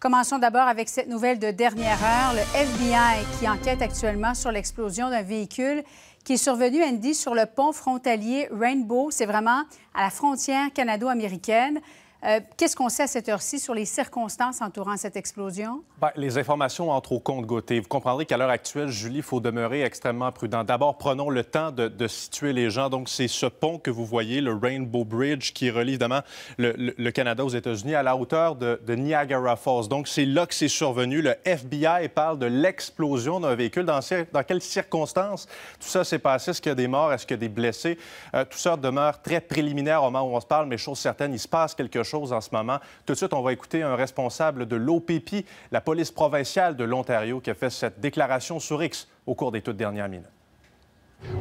Commençons d'abord avec cette nouvelle de dernière heure. Le FBI qui enquête actuellement sur l'explosion d'un véhicule qui est survenu, Andy, sur le pont frontalier Rainbow. C'est vraiment à la frontière canado-américaine. Euh, qu'est-ce qu'on sait à cette heure-ci sur les circonstances entourant cette explosion? Ben, les informations entrent au compte Gauthier. Vous comprendrez qu'à l'heure actuelle, Julie, il faut demeurer extrêmement prudent. D'abord, prenons le temps de, situer les gens. Donc, c'est ce pont que vous voyez, le Rainbow Bridge, qui relie évidemment le, Canada aux États-Unis à la hauteur de, Niagara Falls. Donc, c'est là que c'est survenu. Le FBI parle de l'explosion d'un véhicule. Dans, dans, quelles circonstances tout ça s'est passé? Est-ce qu'il y a des morts? Est-ce qu'il y a des blessés? Euh, tout ça demeure très préliminaire au moment où on se parle, mais chose certaine, il se passe quelque chose en ce moment. Tout de suite, on va écouter un responsable de l'OPP, la police provinciale de l'Ontario, qui a fait cette déclaration sur X au cours des toutes dernières minutes.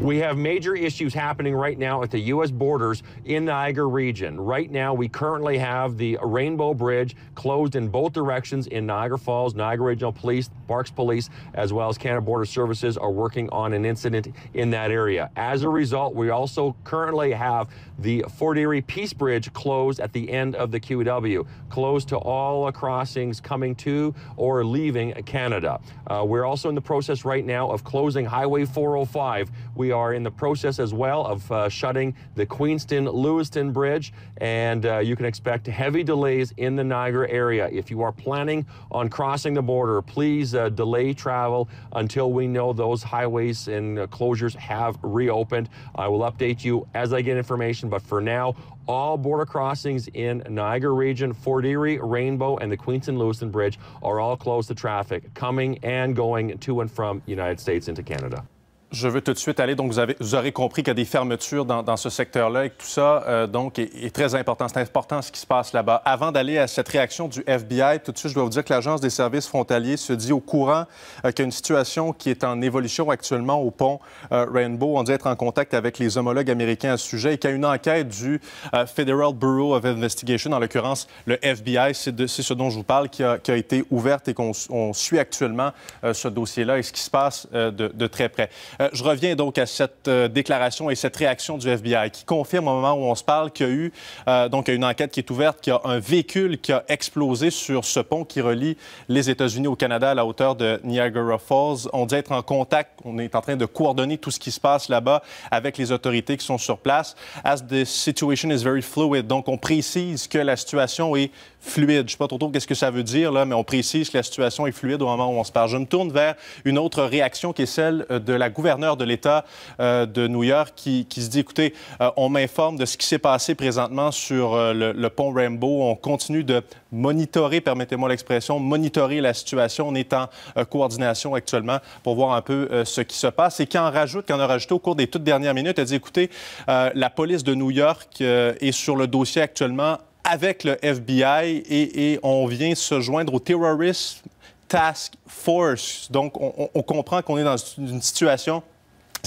We have major issues happening right now at the U.S. borders in the Niagara region. Right now, we currently have the Rainbow Bridge closed in both directions in Niagara Falls. Niagara Regional Police, Parks Police, as well as Canada Border Services are working on an incident in that area. As a result, we also currently have the Fort Erie Peace Bridge closed at the end of the QEW, closed to all crossings coming to or leaving Canada. Uh, we're also in the process right now of closing Highway 405 we are in the process as well of uh, shutting the Queenston Lewiston Bridge, and uh, you can expect heavy delays in the Niagara area. If you are planning on crossing the border, please uh, delay travel until we know those highways and uh, closures have reopened. I will update you as I get information, but for now, all border crossings in Niagara region, Fort Erie, Rainbow, and the Queenston Lewiston Bridge are all closed to traffic coming and going to and from United States into Canada. Je veux tout de suite aller. Donc, vous, avez, vous aurez compris qu'il y a des fermetures dans, ce secteur-là et que tout ça, euh, donc, est, très important. C'est important ce qui se passe là-bas. Avant d'aller à cette réaction du FBI, tout de suite, je dois vous dire que l'Agence des services frontaliers se dit au courant euh, qu'il y a une situation qui est en évolution actuellement au pont euh, Rainbow. On dit être en contact avec les homologues américains à ce sujet et qu'il y a une enquête du Federal Bureau of Investigation, en l'occurrence le FBI, c'est ce dont je vous parle, qui a, été ouverte et qu'on suit actuellement ce dossier-là et ce qui se passe de, de très près. Euh, je reviens donc à cette euh, déclaration et cette réaction du FBI qui confirme au moment où on se parle qu'il y a eu euh, donc une enquête qui est ouverte, qu'il y a un véhicule qui a explosé sur ce pont qui relie les États-Unis au Canada à la hauteur de Niagara Falls. On dit être en contact, on est en train de coordonner tout ce qui se passe là-bas avec les autorités qui sont sur place. As the situation is very fluid, donc on précise que la situation est fluide. Je ne sais pas trop, trop qu'est-ce que ça veut dire, là, mais on précise que la situation est fluide au moment où on se parle. Je me tourne vers une autre réaction qui est celle de la gouvernement gouverneur de l'État euh, de New York qui, se dit, écoutez, euh, on m'informe de ce qui s'est passé présentement sur euh, le, pont Rainbow. On continue de monitorer, permettez-moi l'expression, monitorer la situation. On est en coordination actuellement pour voir un peu ce qui se passe. Et qui en rajoute, qui en a rajouté au cours des toutes dernières minutes, elle dit, écoutez, la police de New York est sur le dossier actuellement avec le FBI et, et on vient se joindre au terrorisme Task Force. Donc, on, on comprend qu'on est dans une situation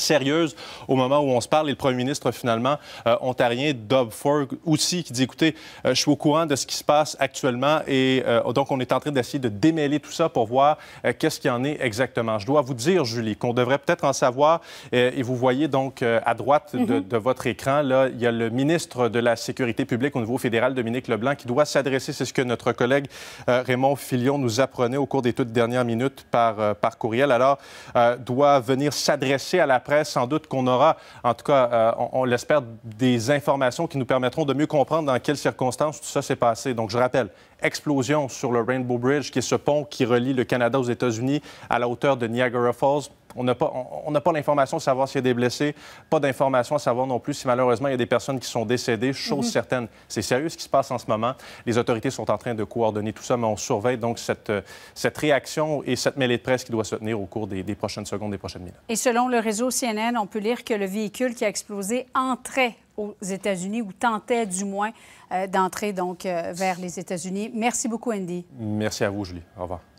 sérieuse au moment où on se parle. Et le premier ministre, finalement, euh, ontarien, Doug aussi, qui dit, écoutez, euh, je suis au courant de ce qui se passe actuellement et euh, donc on est en train d'essayer de démêler tout ça pour voir qu'est-ce qu'il en est exactement. Je dois vous dire, Julie, qu'on devrait peut-être en savoir, et vous voyez donc à droite de, mhm. de, votre écran, là, il y a le ministre de la Sécurité publique au niveau fédéral, Dominique Leblanc, qui doit s'adresser, c'est ce que notre collègue Raymond Filion nous apprenait au cours des toutes dernières minutes par, par courriel. Alors, doit venir s'adresser à la sans doute qu'on aura, en tout cas, euh, on, on l'espère, des informations qui nous permettront de mieux comprendre dans quelles circonstances tout ça s'est passé. Donc, je rappelle, explosion sur le Rainbow Bridge, qui est ce pont qui relie le Canada aux États-Unis à la hauteur de Niagara Falls. On n'a pas, pas l'information de savoir s'il y a des blessés, pas d'information à savoir non plus si malheureusement il y a des personnes qui sont décédées, chose mhm. certaine. C'est sérieux ce qui se passe en ce moment. Les autorités sont en train de coordonner tout ça, mais on surveille donc cette, euh, cette réaction et cette mêlée de presse qui doit se tenir au cours des, prochaines secondes, des prochaines minutes. Et selon le réseau CNN, on peut lire que le véhicule qui a explosé entrait aux États-Unis ou tentait du moins euh, d'entrer donc euh, vers les États-Unis. Merci beaucoup, Andy. Merci à vous, Julie. Au revoir.